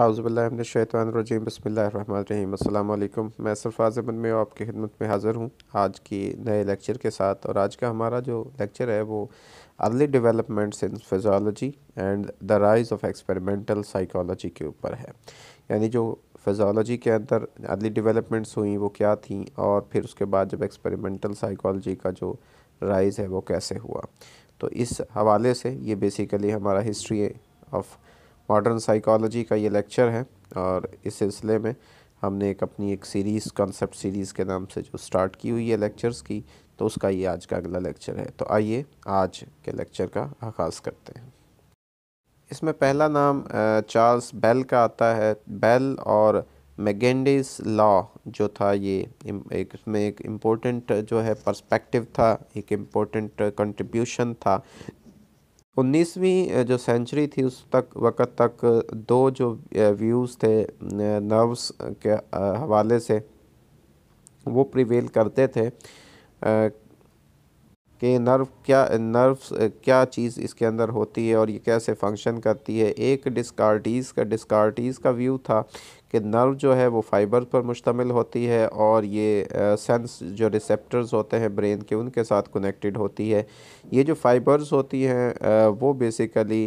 आउज़बिल्लिनशैतरजीम बसमीम मैं सरफाज अहमद में आपकी खिदमत में हाज़िर हूँ आज की नए लेक्चर के साथ और आज का हमारा जो लेक्चर है वो early developments in physiology and the rise of experimental psychology के ऊपर है यानी जो फिज़ोलॉजी के अंदर अर्ली डिवेलपमेंट्स हुई वो क्या थी और फिर उसके बाद जब एक्सपेरिमेंटल साइकोलॉजी का जो राइज़ है वो कैसे हुआ तो इस हवाले से ये बेसिकली हमारा हिस्ट्री ऑफ़ मॉडर्न साइकोलॉजी का ये लेक्चर है और इस सिलसिले में हमने एक अपनी एक सीरीज़ कॉन्सेप्ट सीरीज़ के नाम से जो स्टार्ट की हुई है लेक्चर्स की तो उसका ये आज का अगला लेक्चर है तो आइए आज के लेक्चर का आगाज़ करते हैं इसमें पहला नाम चार्ल्स बेल का आता है बेल और मैगेंडिस लॉ जो था ये एक इसमें एक इम्पोर्टेंट जो है पर्सपेक्टिव था एक इम्पोर्टेंट कंट्रीब्यूशन था उन्नीसवीं जो सेंचुरी थी उस तक वक़्त तक दो जो व्यूज़ थे नर्व्स के हवाले से वो प्रिवेल करते थे कि नर्व क्या नर्व्स क्या चीज़ इसके अंदर होती है और ये कैसे फंक्शन करती है एक डिस्कार्टीज़ का डिस्कार्टीज़ का व्यू था कि नर्व जो है वो फ़ाइबर पर मुश्तमिल होती है और ये सेंस जो रिसेप्टर्स होते हैं ब्रेन के उनके साथ कनेक्टेड होती है ये जो फ़ाइबर्स होती हैं वो बेसिकली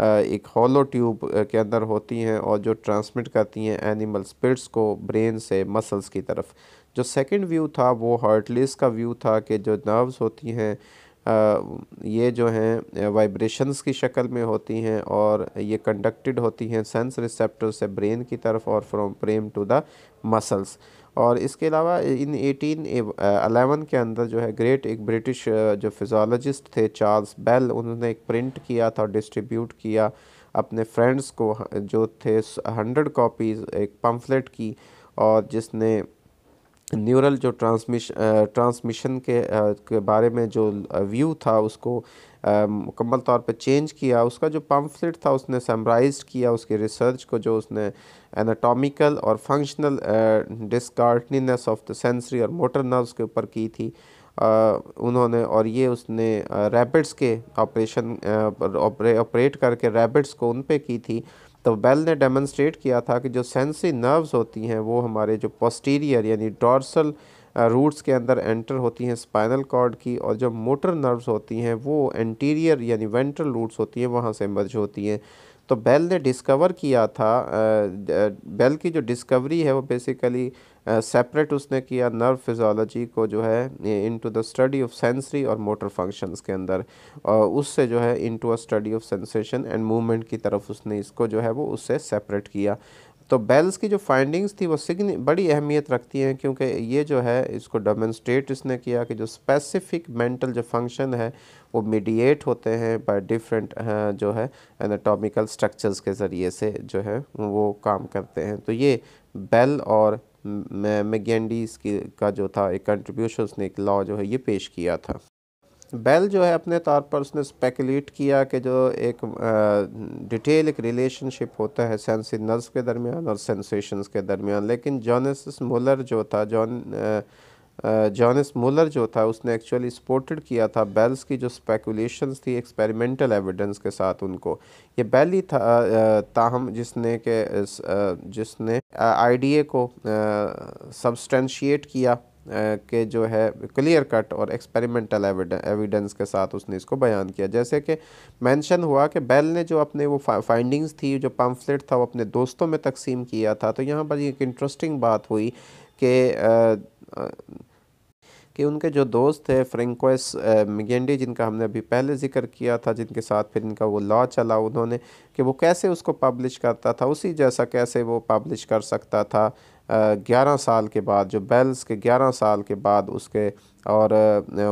एक हॉलो ट्यूब के अंदर होती हैं और जो ट्रांसमिट करती हैं एनिमल स्पिरिट्स को ब्रेन से मसल्स की तरफ जो सेकंड व्यू था वो हार्टलेस का व्यू था कि जो नर्व्स होती हैं ये जो हैं वाइब्रेशंस की शक्ल में होती हैं और ये कंडक्टेड होती हैं सेंस रिसेप्टर से ब्रेन की तरफ और from brain to the muscles और इसके अलावा इन एटीन अलेवन के अंदर जो है ग्रेट एक ब्रिटिश जो फिजोलॉजिस्ट थे चार्ल्स बेल उन्होंने एक प्रिंट किया था डिस्ट्रीब्यूट किया अपने फ्रेंड्स को जो थे हंड्रेड कॉपीज़ एक पम्फलेट की और जिसने न्यूरल जो ट्रांसमिश ट्रांसमिशन के, के बारे में जो व्यू था उसको मुकम्मल तौर पे चेंज किया उसका जो पम्फलेट था उसने समराइज किया उसके रिसर्च को जो उसने एनाटॉमिकल और functional discreteness of the sensory और मोटर नर्व्स के ऊपर की थी उन्होंने और ये उसने रैबिट्स के ऑपरेशन ऑपरेट करके रैबिट्स को उन पर की थी तो बेल ने डेमोन्स्ट्रेट किया था कि जो सेंसरी नर्व्स होती हैं वो हमारे जो पोस्टीरियर यानी डॉर्सल रूट्स uh, के अंदर एंटर होती हैं स्पाइनल कॉर्ड की और जो मोटर नर्व्स होती हैं वो एंटीरियर यानी वेंट्रल रूट्स होती हैं वहाँ से मर्ज होती हैं तो बेल ने डिस्कवर किया था बेल uh, uh, की जो डिस्कवरी है वो बेसिकली सेपरेट uh, उसने किया नर्व फिज़ोलॉजी को जो है into the study of sensory और मोटर फंक्शंस के अंदर और उससे जो है into a study of sensation and movement की तरफ उसने इसको जो है वो उससे सेपरेट किया तो बेल्स की जो फाइंडिंग्स थी वो सिग्नि बड़ी अहमियत रखती हैं क्योंकि ये जो है इसको डेमोन्स्ट्रेट इसने किया कि जो स्पेसिफिक मेंटल जो फंक्शन है वो मीडिएट होते हैं बाय डिफरेंट uh, जो है एनाटॉमिकल स्ट्रक्चर्स के ज़रिए से जो है वो काम करते हैं तो ये बेल और मैगेंडीज की का जो था एक कंट्रीब्यूशन उसने एक लॉ जो है ये पेश किया था बेल जो है अपने तौर पर उसने स्पेकुलेट किया कि जो एक डिटेल एक रिलेशनशिप होता है सेंस के दरमियान और सेंसेशंस के दरमियान लेकिन जॉनिस मुलर जो था जॉन जॉनस मूलर जो था उसने एक्चुअली सपोर्टेड किया था बेल्स की जो स्पेकुलेशंस थी एक्सपेरिमेंटल एविडेंस के साथ उनको ये बेल ही था ताहम जिसने के जिसने आईडीए को सब्सटेंशिएट किया के जो है क्लियर कट और एक्सपेरिमेंटल एविडेंस के साथ उसने इसको बयान किया जैसे कि मेंशन हुआ कि बेल ने जो अपने वो फाइंडिंग्स थी जो पम्फलेट था वो अपने दोस्तों में तकसीम किया था तो यहाँ पर एक इंटरेस्टिंग बात हुई कि कि उनके जो दोस्त थे फ्रेंकोस मिगेंडी जिनका हमने अभी पहले जिक्र किया था जिनके साथ फिर इनका वो लॉ चला उन्होंने कि वो कैसे उसको पब्लिश करता था उसी जैसा कैसे वो पब्लिश कर सकता था ग्यारह साल के बाद जो बेल्स के ग्यारह साल के बाद उसके और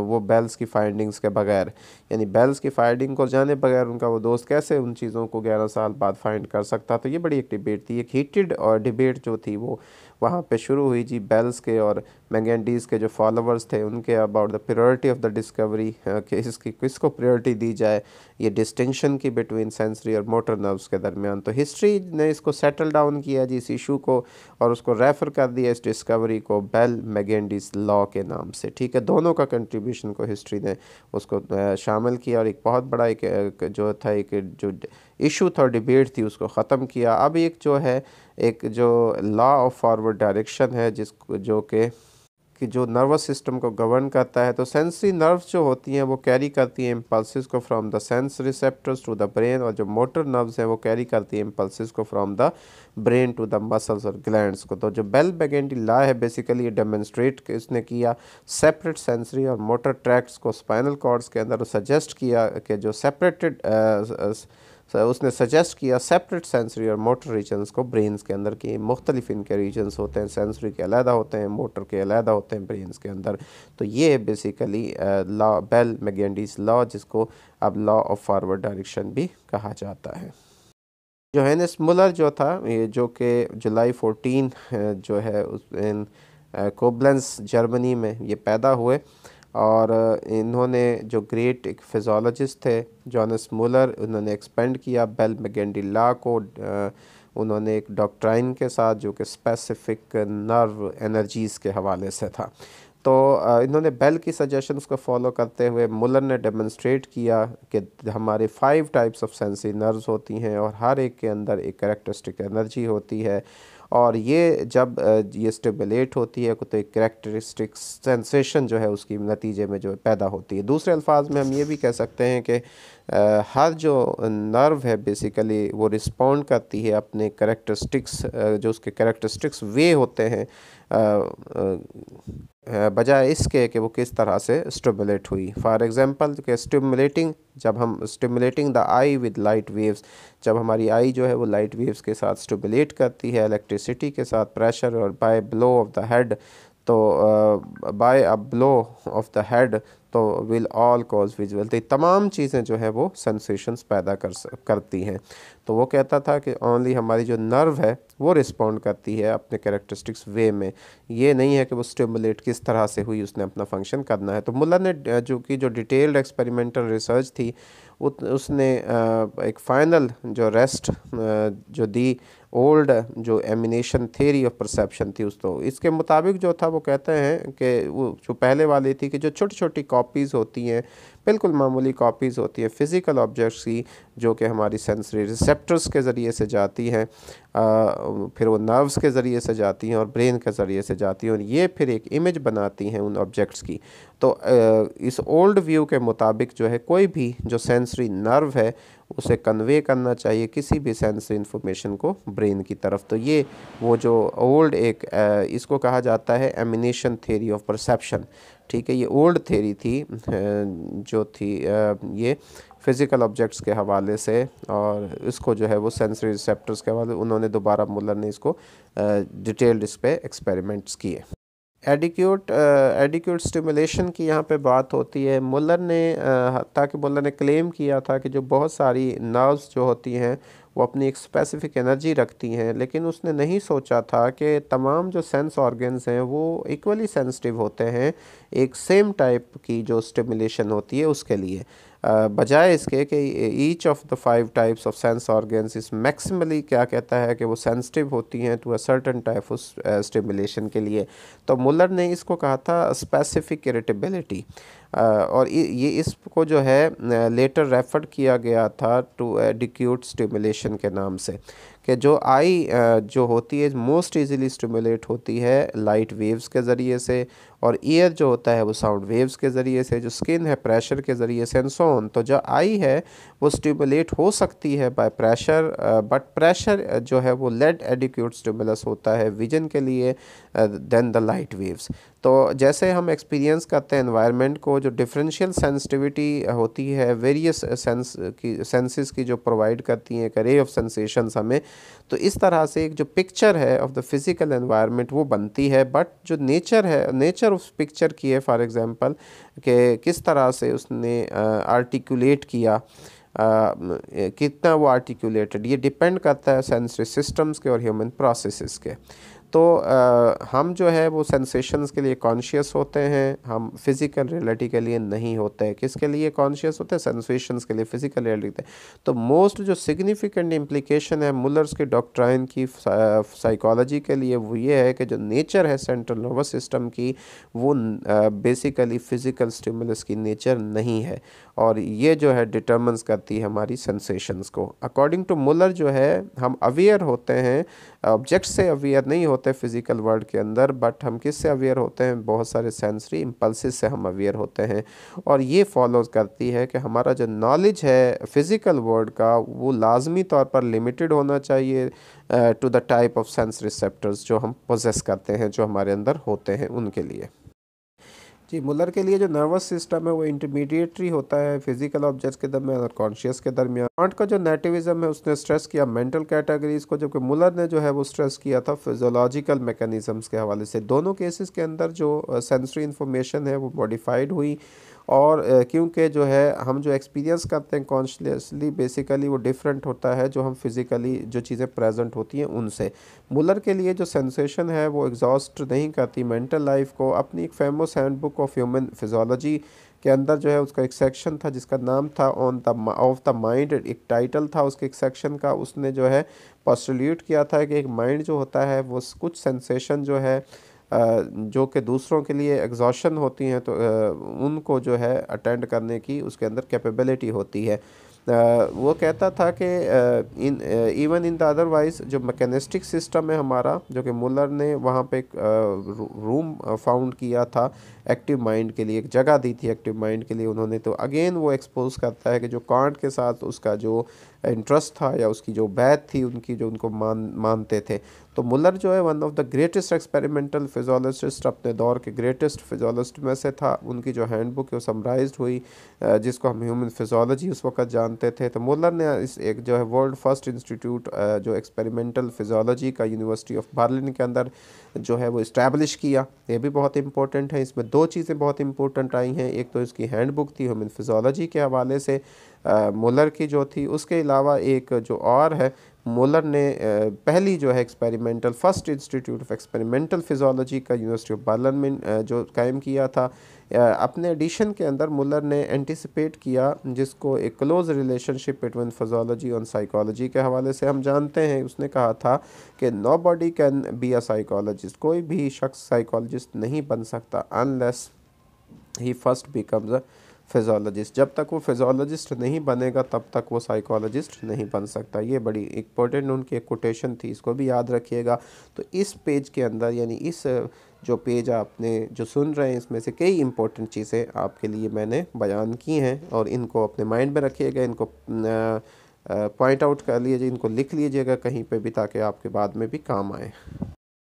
वो बेल्स की फाइंडिंग्स के बगैर यानी बेल्स की फाइंडिंग को जाने बगैर उनका वो दोस्त कैसे उन चीज़ों को ग्यारह साल बाद फाइंड कर सकता तो ये बड़ी एक डिबेट थी एक हीटेड और डिबेट जो थी वो वहाँ पे शुरू हुई जी बेल्स के और मैगेंडीज़ के जो फॉलोवर्स थे उनके about the priority of the discovery कि इसकी को प्रियोरिटी दी जाए ये डिस्टिंक्शन की बिटवीन सेंसरी और मोटर नर्व्स के दरमियान तो हिस्ट्री ने इसको सेटल डाउन किया जी इस इशू को और उसको रेफ़र कर दिया इस डिस्कवरी को बेल मैगेंडीज लॉ के नाम से ठीक है दोनों का कंट्रीब्यूशन को हिस्ट्री ने उसको शामिल किया और एक बहुत बड़ा एक, जो था एक जो इशू था डिबेट थी उसको ख़त्म किया अब एक जो है एक जो लॉ ऑफ फॉरवर्ड डायरेक्शन है जिस जो कि कि जो नर्वस सिस्टम को गवर्न करता है तो सेंसरी नर्व जो होती हैं वो कैरी करती हैं इम्पल्सिस को from the sense receptors to the brain और जो मोटर नर्व्स हैं वो कैरी करती हैं इम्पल्सिस को from the brain to the muscles और ग्लैंड्स को तो जो बेल बेगेंटी ला है बेसिकली ये डेमोन्स्ट्रेट इसने किया सेपरेट सेंसरी और मोटर ट्रैक्ट्स को स्पाइनल कॉर्ड्स के अंदर सजेस्ट किया कि जो सेपरेटेड सो उसने सजेस्ट किया सेपरेट सेंसरी और मोटर रीजन्स को ब्रेन्स के अंदर कि मुख्तलिफ इनके रीजन्स होते हैं सेंसरी के अलहदा होते हैं मोटर के अलहदा होते हैं ब्रेन्स के अंदर तो ये basically law Bell Magendie's law जिसको अब लॉ ऑफ फॉरवर्ड डायरेक्शन भी कहा जाता है जोहेनस मुलर जो था ये जो कि जुलाई 14 uh, जो है उस कोबलेंस जर्मनी uh, में ये पैदा हुए और इन्होंने जो ग्रेट एक फिजोलॉजिस्ट थे जॉनस मूलर उन्होंने एक्सपेंड किया बेल मगेंडी ला को उन्होंने एक डॉक्ट्राइन के साथ जो कि स्पेसिफिक नर्व एनर्जीज़ के हवाले से था तो इन्होंने बेल की सजेशंस को फॉलो करते हुए मुलर ने डेमोन्स्ट्रेट किया कि हमारे five types of sensory nerves होती हैं और हर एक के अंदर एक करेक्टरिस्टिक एनर्जी होती है और ये जब ये स्टेबलेट होती है तो एक करेक्टरिस्टिक सेंसेशन जो है उसकी नतीजे में जो पैदा होती है दूसरे अल्फाज में हम ये भी कह सकते हैं कि हर जो नर्व है बेसिकली वो रिस्पॉन्ड करती है अपने करेक्टरिस्टिक्स जो उसके करेक्टरिस्टिक्स वे होते हैं बजाय इसके कि वो किस तरह से स्टिमुलेट हुई फॉर एग्ज़ाम्पल के स्टिमुलेटिंग जब हम stimulating the eye with light waves जब हमारी आई जो है वो लाइट वेव्स के साथ स्टिमुलेट करती है इलेक्ट्रिसिटी के साथ प्रेशर और by blow of the head तो by a blow of the head तो विल ऑल कॉज विजुअल तो तमाम चीज़ें जो है वो सेंसेशंस पैदा कर करती हैं तो वो कहता था कि ओनली हमारी जो नर्व है वो रिस्पॉन्ड करती है अपने कैरेक्टरिस्टिक्स वे में ये नहीं है कि वो स्टिमुलेट किस तरह से हुई उसने अपना फंक्शन करना है तो मुला ने जो कि जो डिटेल्ड एक्सपेरिमेंटल रिसर्च थी उसने एक फ़ाइनल जो रेस्ट जो दी ओल्ड जो एमिनेशन थेरी ऑफ परसेप्शन थी उस तो इसके मुताबिक जो था वो कहते हैं कि वो जो पहले वाली थी कि जो छोटी छोटी कॉपीज़ होती हैं बिल्कुल मामूली कॉपीज़ होती है फ़िज़िकल ऑब्जेक्ट्स की जो कि हमारी सेंसरी रिसेप्टर्स के ज़रिए से जाती हैं फिर वो नर्व्स के ज़रिए से जाती हैं और ब्रेन के ज़रिए से जाती हैं और ये फिर एक इमेज बनाती हैं उन ऑब्जेक्ट्स की तो इस ओल्ड व्यू के मुताबिक जो है कोई भी जो सेंसरी नर्व है उसे कन्वे करना चाहिए किसी भी सेंसरी इन्फॉर्मेशन को ब्रेन की तरफ तो ये वो जो ओल्ड एक इसको कहा जाता है एमिनेशन थेरी ऑफ परसेप्शन ठीक है ये ओल्ड थेरी थी जो थी ये फ़िज़िकल ऑब्जेक्ट्स के हवाले से और इसको जो है वो सेंसरी रिसेप्टर्स के हवाले उन्होंने दोबारा मुलर ने इसको डिटेल्ड इस पर एक्सपेरिमेंट्स किए एडिक्यूट एडिक्यूट स्टिमुलेशन की यहाँ पे बात होती है मुलर ने uh, ताकि मुलर ने क्लेम किया था कि जो बहुत सारी नर्व्स जो होती हैं वो अपनी एक स्पेसिफिक एनर्जी रखती हैं लेकिन उसने नहीं सोचा था कि तमाम जो सेंस ऑर्गन्स हैं वो इक्वली सेंसिटिव होते हैं एक सेम टाइप की जो स्टिमुलेशन होती है उसके लिए बजाय इसके कि each of the five types of sense organs is maximally क्या कहता है कि वो सेंसिटिव होती हैं टू अ सर्टन टाइप उस स्टिमुलेशन के लिए तो मुलर ने इसको कहा था स्पेसिफिक इरिटेबिलिटी और ये इसको जो है लेटर रेफर किया गया था टू एडिक्यूट स्टिमुलेशन के नाम से कि जो आई जो होती है मोस्ट इजीली स्टिमुलेट होती है लाइट वेव्स के ज़रिए से और ईयर जो होता है वो साउंड वेव्स के ज़रिए से जो स्किन है प्रेशर के ज़रिए से एंड सोन तो जो आई है वो स्टिमुलेट हो सकती है बाय प्रेशर बट प्रेशर जो है वो लेड एडिक्यूट स्टिमुलस होता है विजन के लिए देन द लाइट वेव्स तो जैसे हम एक्सपीरियंस करते हैं इन्वायरमेंट को जो डिफरेंशियल सेंसिटिविटी होती है वेरियस सेंस की सेंसेस की जो प्रोवाइड करती हैं एक रे ऑफ सेंसेशंस हमें तो इस तरह से एक जो पिक्चर है ऑफ द फिज़िकल इन्वायरमेंट वो बनती है बट जो नेचर है नेचर उस पिक्चर की है फॉर एग्ज़ाम्पल कि किस तरह से उसने आर्टिकुलेट uh, किया uh, कितना वो आर्टिकुलेटेड ये डिपेंड करता है सेंसरी सिस्टम्स के और ह्यूमन प्रोसेसेस के तो आ, हम जो है वो सेंसेशंस के लिए कॉन्शियस होते हैं हम फिज़िकल रियलिटी के लिए नहीं होते किसके लिए कॉन्शियस होते हैं सेंसेशंस के लिए फिज़िकल रियलिटी तो मोस्ट जो सिग्निफिकेंट इम्प्लीकेशन है मुलर्स के डॉक्ट्राइन की साइकोलॉजी के लिए वो ये है कि जो नेचर है सेंट्रल नर्वस सिस्टम की वो बेसिकली फ़िज़िकल स्टिमुलस की नेचर नहीं है और ये जो है डिटर्मन्स करती है हमारी सेंसेशंस को अकॉर्डिंग टू मुलर जो है हम अवेयर होते हैं ऑब्जेक्ट से अवेयर नहीं होते फिज़िकल वर्ल्ड के अंदर बट हम किस से अवेयर होते हैं बहुत सारे सेंसरी इम्पल्सिस से हम अवेयर होते हैं और ये फॉलो करती है कि हमारा जो नॉलेज है फ़िज़िकल वर्ल्ड का वो लाजमी तौर पर लिमिटेड होना चाहिए to the type of sense receptors जो हम पोजेस करते हैं जो हमारे अंदर होते हैं उनके लिए जी मुलर के लिए जो नर्वस सिस्टम है वो इंटरमीडिएटरी होता है फिजिकल ऑब्जेक्ट्स के दरमियान और कॉन्शियस के दरमियान कांट का जो नेटिविज्म है उसने स्ट्रेस किया मेंटल कैटेगरीज को जबकि मुलर ने जो है वो स्ट्रेस किया था फिजोलॉजिकल मेकनिज़म्स के हवाले से दोनों केसेस के अंदर जो सेंसरी uh, इन्फॉर्मेशन है वो मॉडिफाइड हुई और क्योंकि जो है हम जो एक्सपीरियंस करते हैं कॉन्शियसली बेसिकली वो डिफरेंट होता है जो हम फिज़िकली जो चीज़ें प्रेजेंट होती हैं उनसे मुलर के लिए जो सेंसेशन है वो एग्जॉस्ट नहीं करती मेंटल लाइफ को अपनी एक famous handbook of human physiology के अंदर जो है उसका एक सेक्शन था जिसका नाम था on the of the mind एक टाइटल था उसके एक सेक्शन का उसने जो है पॉस्टोल्यूट किया था कि एक माइंड जो होता है वो कुछ सेंसेशन जो है जो कि दूसरों के लिए एग्जॉशन होती हैं तो उनको जो है अटेंड करने की उसके अंदर कैपेबिलिटी होती है वो कहता था कि in even in the otherwise जो मैकेनिस्टिक सिस्टम है हमारा जो कि मुलर ने वहाँ पे एक रूम फाउंड किया था एक्टिव माइंड के लिए एक जगह दी थी एक्टिव माइंड के लिए उन्होंने तो अगेन वो एक्सपोज करता है कि जो कांट के साथ उसका जो इंटरेस्ट था या उसकी जो बैत थी उनकी जो उनको मान मानते थे तो मुलर जो है one of the greatest experimental physiologist अपने दौर के ग्रेटेस्ट फिजोलॉजिस्ट में से था उनकी जो हैंडबुक है समराइज हुई जिसको हम ह्यूमन फिजोलॉजी उस वक्त जानते थे तो मुलर ने इस एक जो है वर्ल्ड फर्स्ट इंस्टीट्यूट जो एक्सपेरिमेंटल फिजोलॉजी का यूनिवर्सिटी ऑफ बर्लिन के अंदर जो है वो इस्टेब्लिश किया ये भी बहुत इंपॉर्टेंट है इसमें दो चीज़ें बहुत इंपॉर्टेंट आई हैं एक तो इसकी बुक थी ह्यूमन फिजोलॉजी के हवाले से मोलर की जो थी उसके अलावा एक जो और है मोलर ने पहली जो है experimental first institute of experimental physiology का यूनिवर्सिटी ऑफ बर्लन में जो कायम किया था अपने एडिशन के अंदर मुलर ने एंटिसिपेट किया जिसको एक क्लोज रिलेशनशिप बिटवीन फिजोलॉजी और साइकोलॉजी के हवाले से हम जानते हैं उसने कहा था कि nobody can be a psychologist कोई भी शख्स साइकोलॉजिस्ट नहीं बन सकता unless he first becomes a physiologist जब तक वो फिज़ोलॉजिस्ट नहीं बनेगा तब तक वो साइकोलॉजिस्ट नहीं बन सकता ये बड़ी इंपॉर्टेंट उनकी एक कोटेशन थी इसको भी याद रखिएगा तो इस पेज के अंदर यानी इस जो पेज आपने जो सुन रहे हैं इसमें से कई इंपॉर्टेंट चीज़ें आपके लिए मैंने बयान की हैं और इनको अपने माइंड में रखिएगा इनको पॉइंट आउट कर लीजिए इनको लिख लीजिएगा कहीं पर भी ताकि आपके बाद में भी काम आए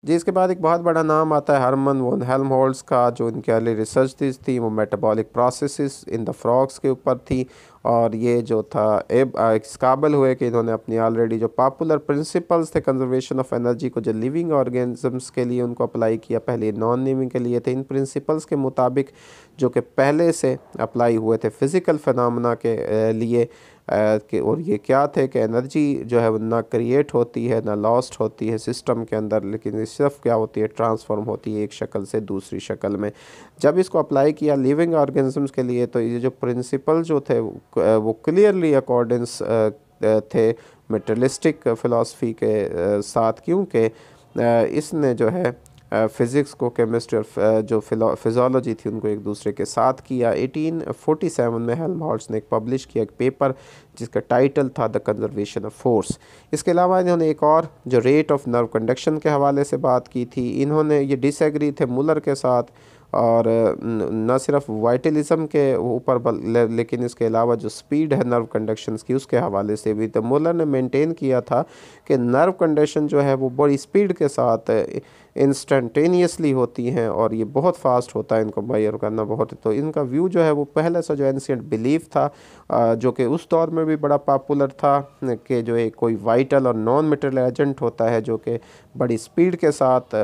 जिसके बाद एक बहुत बड़ा नाम आता है हरमन वन हेलम होल्ड्स का जो इनके अर्ली रिसर्च थी वो metabolic processes in the frogs के ऊपर थी और ये जो था एब इस काबिल हुए कि इन्होंने अपनी ऑलरेडी जो पॉपुलर प्रिंसिपल्स थे कंजर्वेशन ऑफ एनर्जी को जो लिविंग ऑर्गेनिजम्स के लिए उनको अप्लाई किया पहले नॉन लिविंग के लिए थे इन प्रिंसिपल्स के मुताबिक जो कि पहले से अप्लाई हुए थे फ़िज़िकल फिनमना के लिए के और ये क्या थे कि एनर्जी जो है ना क्रिएट होती है ना लॉस्ट होती है सिस्टम के अंदर लेकिन सिर्फ क्या होती है ट्रांसफॉर्म होती है एक शक्ल से दूसरी शक्ल में जब इसको अप्लाई किया लिविंग ऑर्गेनिजम्स के लिए तो ये जो प्रिंसिपल जो थे वो क्लियरली अकॉर्डेंस थे मेटलिस्टिक फ़िलासफ़ी के साथ क्योंकि इसने जो है फ़िज़िक्स को केमिस्ट्री और जो फिजोलॉजी थी उनको एक दूसरे के साथ किया 1847 में हेल्म हॉर्ट्स ने एक पब्लिश किया एक पेपर जिसका टाइटल था द कंजर्वेशन ऑफ फोर्स इसके अलावा इन्होंने एक और जो रेट ऑफ नर्व कंडक्शन के हवाले से बात की थी इन्होंने ये डिसएग्री थे मुलर के साथ और न सिर्फ वाइटलिज़म के ऊपर ले, लेकिन इसके अलावा जो स्पीड है नर्व कंडक्शन की उसके हवाले से भी तो मोलर ने मेनटेन किया था कि नर्व कंडक्शन जो है वो बड़ी स्पीड के साथ इंस्टेंटेनियसली होती हैं और ये बहुत फास्ट होता है इनको मैयर करना बहुत तो इनका व्यू जो है वो पहले सा जो एंशियट बिलीव था जो कि उस दौर में भी बड़ा पॉपुलर था कि जो एक कोई वाइटल और नॉन मेटेरियल एजेंट होता है जो कि बड़ी स्पीड के साथ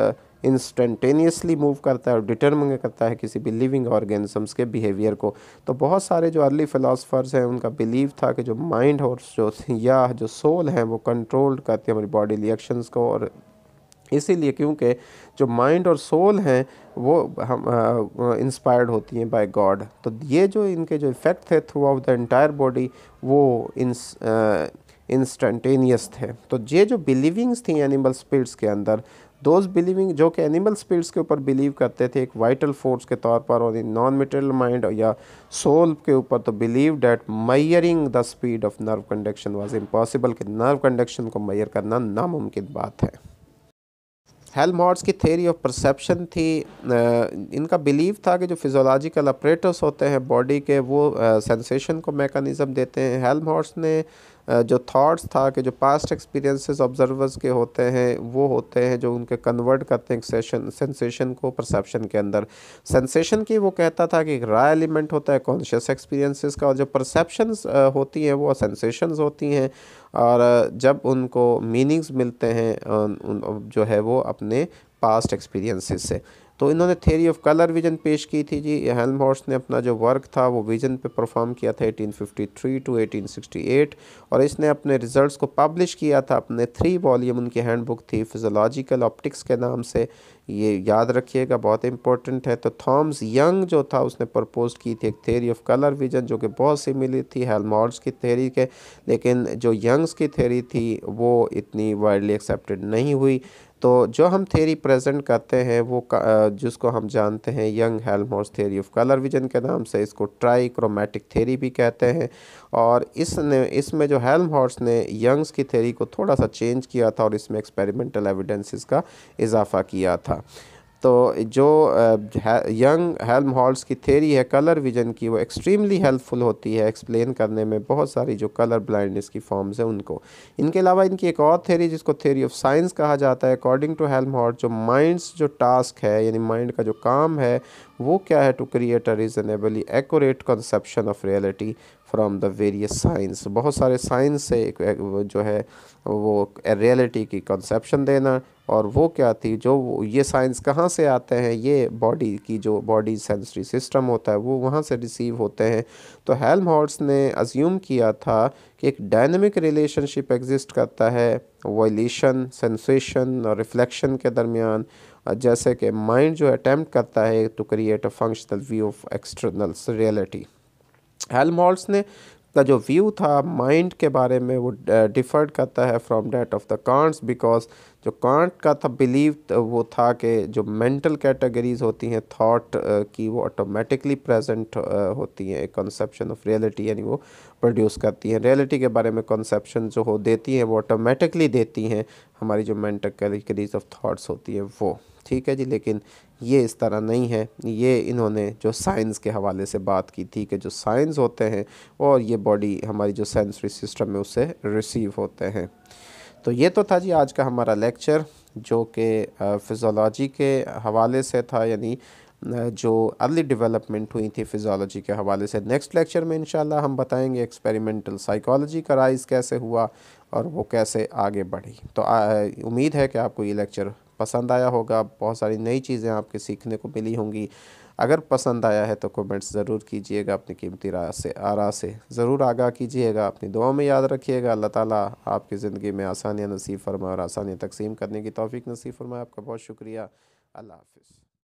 इंस्टेंटेनियसली मूव करता है और डिटर्मिन करता है किसी भी लिविंग ऑर्गेनिजम्स के बिहेवियर को तो बहुत सारे जो अर्ली फ़िलासफ़र्स हैं उनका बिलीव था कि जो माइंड और जो या जो सोल हैं वो कंट्रोल्ड करते हैं हमारी बॉडी रिएक्शंस को और इसीलिए क्योंकि जो माइंड और सोल हैं वो हम इंस्पायर्ड होती हैं बाय गॉड तो ये जो इनके जो इफ़ेक्ट थे throughout the entire body वो इंस्टेंटेनियस थे तो ये जो बिलीविंग्स थी एनिमल स्पिरिट्स के अंदर दोज बिलीविंग जो कि एनिमल स्पिरिट्स के ऊपर बिलीव करते थे एक वाइटल फोर्स के तौर पर और इन नॉन मटेरियल माइंड या सोल के ऊपर तो believe that measuring the speed of nerve conduction was impossible कि नर्व कंडक्शन को मैयर करना नामुमकिन बात है हेलमॉर्ट्स की थेरी ऑफ परसेप्शन थी इनका बिलीव था कि जो फिजोलॉजिकल ऑपरेटर्स होते हैं बॉडी के वो सेंसेशन को मेकानिज़म देते हैं हेलमॉर्ट्स ने जो थॉट्स था कि जो पास्ट एक्सपीरियंसेस ऑब्जर्वर्स के होते हैं वो होते हैं जो उनके कन्वर्ट करते हैं सेशन सेंसेशन को परसेप्शन के अंदर सेंसेशन की वो कहता था कि एक रॉ एलिमेंट होता है कॉन्शियस एक्सपीरियंसेस का और जो परसेप्शंस होती हैं वो सेंसेशंस होती हैं और जब उनको मीनिंग्स मिलते हैं जो है वो अपने पास्ट एक्सपीरियंसेस से तो इन्होंने थेरी ऑफ कलर विजन पेश की थी जी हेल्म हॉर्स ने अपना जो वर्क था वो विजन पे परफॉर्म किया था 1853 टू 1868 और इसने अपने रिजल्ट्स को पब्लिश किया था अपने थ्री वॉल्यूम उनकी हैंडबुक थी फिजोलॉजिकल ऑप्टिक्स के नाम से ये याद रखिएगा बहुत इंपॉर्टेंट है तो थॉम्स यंग जो था उसने प्रपोज की थी एक थेरी ऑफ कलर विजन जो कि बहुत सिमिलर थी हेलमॉर्ड्स की थेरी के लेकिन जो यंग्स की थेरी थी वो इतनी वाइडली एक्सेप्टेड नहीं हुई तो जो हम थेरी प्रेजेंट करते हैं वो जिसको हम जानते हैं Young Helmholtz theory of colour vision के नाम से इसको ट्राई क्रोमेटिक थेरी भी कहते हैं और इसने इसमें जो हॉर्स ने यंग्स की थेरी को थोड़ा सा चेंज किया था और इसमें एक्सपेरिमेंटल एविडेंसेस का इजाफा किया था तो जो यंग हेल्म हॉल्स की थेरी है कलर विजन की वो एक्सट्रीमली हेल्पफुल होती है एक्सप्लेन करने में बहुत सारी जो कलर ब्लाइंडनेस की फॉर्म्स हैं उनको इनके अलावा इनकी एक और थेरी जिसको थेरी ऑफ साइंस कहा जाता है अकॉर्डिंग टू हेल्म हॉल्स जो माइंड्स जो टास्क है यानी माइंड का जो काम है वो क्या है to create a reasonably accurate conception of reality from the various science बहुत सारे साइंस से एक, जो है वो रियलिटी की कंसेप्शन देना और वो क्या थी जो ये साइंस कहाँ से आते हैं ये बॉडी की जो बॉडी सेंसरी सिस्टम होता है वो वहाँ से रिसीव होते हैं तो हेल्म हॉर्ट्स ने अज्यूम किया था कि एक डायनमिक रिलेशनशिप एग्जिस्ट करता है वॉयलेशन सेंसेशन और रिफ्लेक्शन के दरमियान जैसे कि माइंड जो अटैम्प्ट करता है to create a functional view of external reality Helmholtz ने का जो व्यू था माइंड के बारे में वो डिफर्ड करता है from that of the Kant's because जो कांट का था बिलीव वो था कि जो मेंटल कैटेगरीज होती हैं थॉट की वो ऑटोमेटिकली प्रेजेंट होती हैं एक कॉन्सेप्शन ऑफ रियलिटी यानी वो प्रोड्यूस करती हैं रियलिटी के बारे में कॉन्सेप्शन जो हो देती हैं वो ऑटोमेटिकली देती हैं हमारी जो मेंटल कैटेगरीज ऑफ थाट्स होती हैं वो ठीक है जी लेकिन ये इस तरह नहीं है ये इन्होंने जो साइंस के हवाले से बात की थी कि जो साइंस होते हैं और ये बॉडी हमारी जो सेंसरी सिस्टम है उससे रिसीव होते हैं तो ये तो था जी आज का हमारा लेक्चर जो कि फिज़ोलॉजी के हवाले से था यानी जो अर्ली डेवलपमेंट हुई थी फिज़ोलॉजी के हवाले से नेक्स्ट लेक्चर में इंशाल्लाह हम बताएंगे एक्सपेरिमेंटल साइकोलॉजी का राइज़ कैसे हुआ और वो कैसे आगे बढ़ी तो उम्मीद है कि आपको ये लेक्चर पसंद आया होगा बहुत सारी नई चीज़ें आपके सीखने को मिली होंगी अगर पसंद आया है तो कमेंट्स ज़रूर कीजिएगा अपनी कीमती राय से आरा से ज़रूर आगाह कीजिएगा अपनी दुआ में याद रखिएगा अल्लाह ताला आपकी ज़िंदगी में आसानियाँ नसीब फरमाए और आसानियाँ तकसीम करने की तौफीक नसीब फरमाए आपका बहुत शुक्रिया अल्लाह हाफिज़